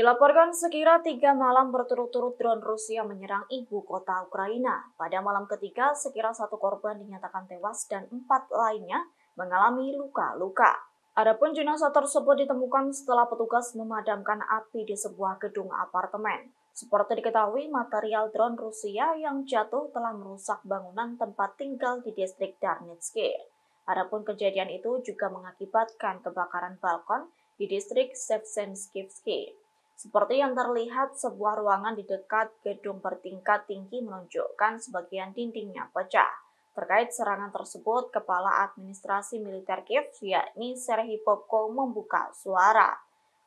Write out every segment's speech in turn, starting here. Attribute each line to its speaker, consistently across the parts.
Speaker 1: Dilaporkan sekira tiga malam berturut-turut drone Rusia menyerang ibu kota Ukraina. Pada malam ketiga, sekira satu korban dinyatakan tewas dan empat lainnya mengalami luka-luka. Adapun jenazah tersebut ditemukan setelah petugas memadamkan api di sebuah gedung apartemen. Seperti diketahui, material drone Rusia yang jatuh telah merusak bangunan tempat tinggal di distrik Darnitsky. Adapun kejadian itu juga mengakibatkan kebakaran balkon di distrik Sevsenskivsky. Seperti yang terlihat, sebuah ruangan di dekat gedung bertingkat tinggi menunjukkan sebagian dindingnya pecah. Terkait serangan tersebut, Kepala Administrasi Militer Kiev, yakni Serhiy Popko, membuka suara.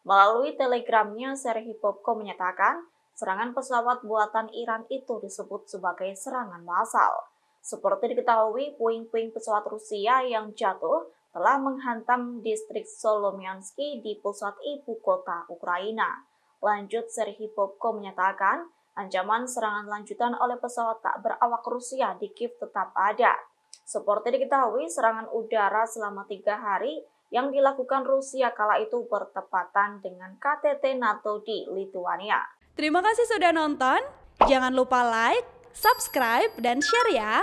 Speaker 1: Melalui telegramnya, Serhiy Popko menyatakan, serangan pesawat buatan Iran itu disebut sebagai serangan massal. Seperti diketahui, puing-puing pesawat Rusia yang jatuh telah menghantam distrik Solomiansky di pusat ibu kota Ukraina. Lanjut, Serhi Bobko menyatakan, ancaman serangan lanjutan oleh pesawat tak berawak Rusia di Kiev tetap ada. Seperti diketahui, serangan udara selama tiga hari yang dilakukan Rusia kala itu bertepatan dengan KTT NATO di Lithuania.
Speaker 2: Terima kasih sudah nonton. Jangan lupa like, subscribe, dan share ya.